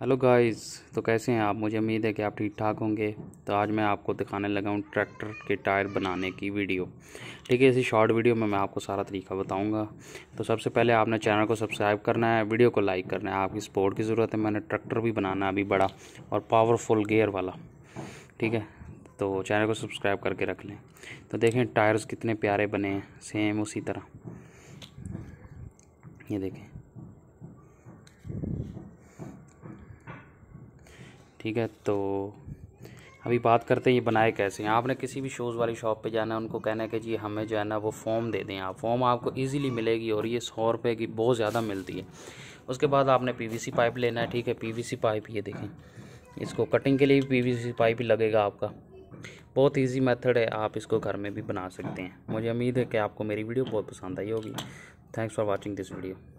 hello guys तो कैसे हैं आप मुझे उम्मीद है कि आप ठीक ठाक होंगे तो आज मैं आपको दिखाने लगा हूँ ट्रैक्टर के टायर बनाने की वीडियो ठीक है इसी शॉर्ट वीडियो में मैं आपको सारा तरीका बताऊंगा तो सबसे पहले आपने चैनल को सब्सक्राइब करना है वीडियो को लाइक करना है आपकी सपोर्ट की ज़रूरत है मैंने ट्रैक्टर भी बनाना है अभी बड़ा और पावरफुल गेयर वाला ठीक है तो चैनल को सब्सक्राइब करके रख लें तो देखें टायर्स कितने प्यारे बने हैं सेम उसी तरह ये देखें ठीक है तो अभी बात करते हैं ये बनाए कैसे हैं आपने किसी भी शूज़ वाली शॉप पे जाना है उनको कहना है कि जी हमें जो है ना वो फॉर्म दे दें आप फॉर्म आपको इजीली मिलेगी और ये सौ रुपये की बहुत ज़्यादा मिलती है उसके बाद आपने पीवीसी पाइप लेना है ठीक है पीवीसी पाइप ये देखें इसको कटिंग के लिए भी पी पाइप ही लगेगा आपका बहुत ईजी मैथड है आप इसको घर में भी बना सकते हैं मुझे उम्मीद है कि आपको मेरी वीडियो बहुत पसंद आई होगी thanks for watching this video